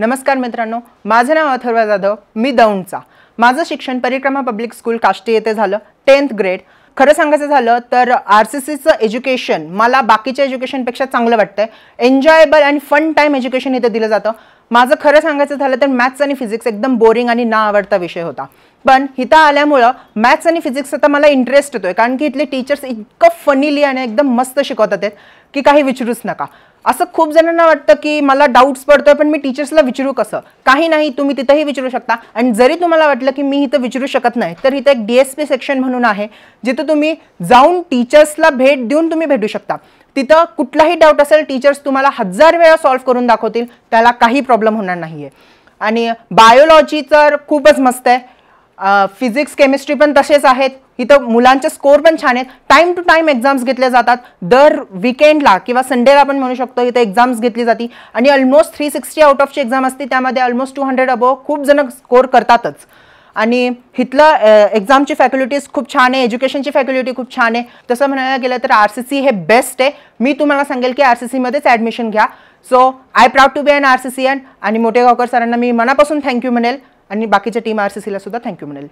नमस्कार मित्रांनो माझं नाव अथर्व जाधव मी दौंडचा माझं शिक्षण परिक्रमा पब्लिक स्कूल काष्टी येथे झालं टेन्थ ग्रेड खरं सांगायचं झालं तर आर सी सीचं एज्युकेशन मला बाकीच्या एज्युकेशनपेक्षा चांगलं वाटतं enjoyable and fun time education इथे दिलं जातं माझं खरं सांगायचं झालं तर मॅथ्स आणि फिजिक्स एकदम बोरिंग आणि ना आवडता विषय होता पण हिथं आल्यामुळं मॅथ्स आणि फिजिक्स आता मला इंटरेस्ट येतोय कारण की इथले टीचर्स इतकं फनीली आणि एकदम मस्त शिकवतात की काही विचारूच नका असं खूप जणांना वाटतं की मला डाऊट्स पडतोय पण मी टीचर्सला विचारू कसं काही नाही तुम्ही तिथंही विचारू शकता आणि जरी तुम्हाला वाटलं की मी इथं विचारू शकत नाही तर इथं एक डीएसपी सेक्शन म्हणून आहे जिथं तुम्ही जाऊन टीचर्सला भेट देऊन तुम्ही भेटू शकता तिथं कुठलाही डाऊट असेल टीचर्स तुम्हाला हजार वेळा सॉल्व्ह करून दाखवतील त्याला काही प्रॉब्लेम होणार नाही आणि बायोलॉजी तर खूपच मस्त आहे फिजिक्स केमिस्ट्री पण तसेच आहेत इथं मुलांचे स्कोर पण छान आहेत टाईम टू टाइम एक्झाम्स घेतल्या जातात दर विकेंडला किंवा संडेला आपण म्हणू शकतो इथं एक्झाम्स घेतली जाते आणि ऑलमोस्ट थ्री सिक्स्टी आउट ऑफची एक्झाम असते त्यामध्ये ऑलमोस्ट टू हंड्रेड अबोव खूप जण स्कोर करतातच आणि इथलं एक्झामची फॅकल्टीज खूप छान आहे एज्युकेशनची फॅकल्टी खूप छान आहे तसं म्हणायला गेलं तर आर सी सी हे बेस्ट आहे मी तुम्हाला सांगेल की आर सी सीमध्येच ॲडमिशन घ्या so I proud to be an R C C एन आणि गावकर सरांना मी मनापासून थँक्यू म्हणेल आणि बाकीच्या टीम आर सी सीला सुद्धा थँक्यू म्हणेल